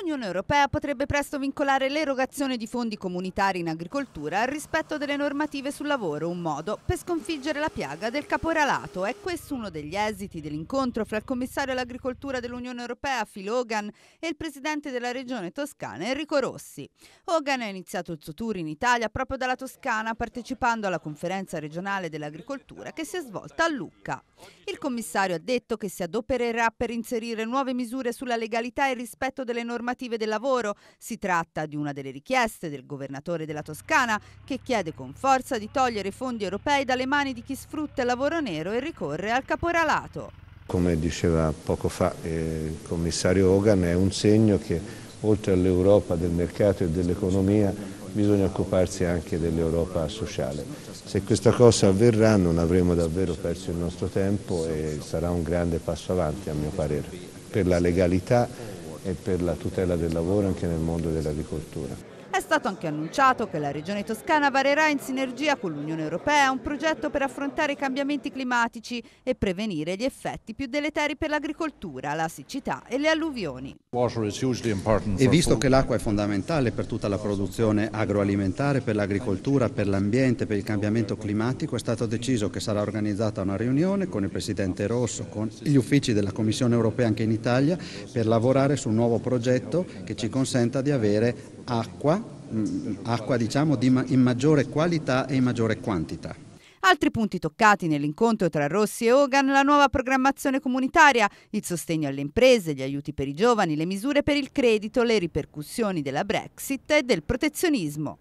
l'Unione Europea potrebbe presto vincolare l'erogazione di fondi comunitari in agricoltura al rispetto delle normative sul lavoro, un modo per sconfiggere la piaga del caporalato. È questo uno degli esiti dell'incontro fra il commissario all'agricoltura dell'Unione Europea, Phil Hogan, e il presidente della regione toscana, Enrico Rossi. Hogan ha iniziato il suo tour in Italia proprio dalla Toscana, partecipando alla conferenza regionale dell'agricoltura che si è svolta a Lucca. Il commissario ha detto che si adopererà per inserire nuove misure sulla legalità e rispetto delle normative del lavoro. Si tratta di una delle richieste del governatore della Toscana che chiede con forza di togliere fondi europei dalle mani di chi sfrutta il lavoro nero e ricorre al caporalato. Come diceva poco fa eh, il commissario Hogan è un segno che oltre all'Europa del mercato e dell'economia bisogna occuparsi anche dell'Europa sociale. Se questa cosa avverrà non avremo davvero perso il nostro tempo e sarà un grande passo avanti a mio parere, per la legalità e per la tutela del lavoro anche nel mondo dell'agricoltura. È stato anche annunciato che la Regione Toscana varerà in sinergia con l'Unione Europea un progetto per affrontare i cambiamenti climatici e prevenire gli effetti più deleteri per l'agricoltura, la siccità e le alluvioni. E visto che l'acqua è fondamentale per tutta la produzione agroalimentare, per l'agricoltura, per l'ambiente, per il cambiamento climatico, è stato deciso che sarà organizzata una riunione con il Presidente Rosso, con gli uffici della Commissione Europea anche in Italia, per lavorare su un nuovo progetto che ci consenta di avere acqua, mm, acqua diciamo di ma- in maggiore qualità e in maggiore quantità. Altri punti toccati nell'incontro tra Rossi e Hogan, la nuova programmazione comunitaria, il sostegno alle imprese, gli aiuti per i giovani, le misure per il credito, le ripercussioni della Brexit e del protezionismo.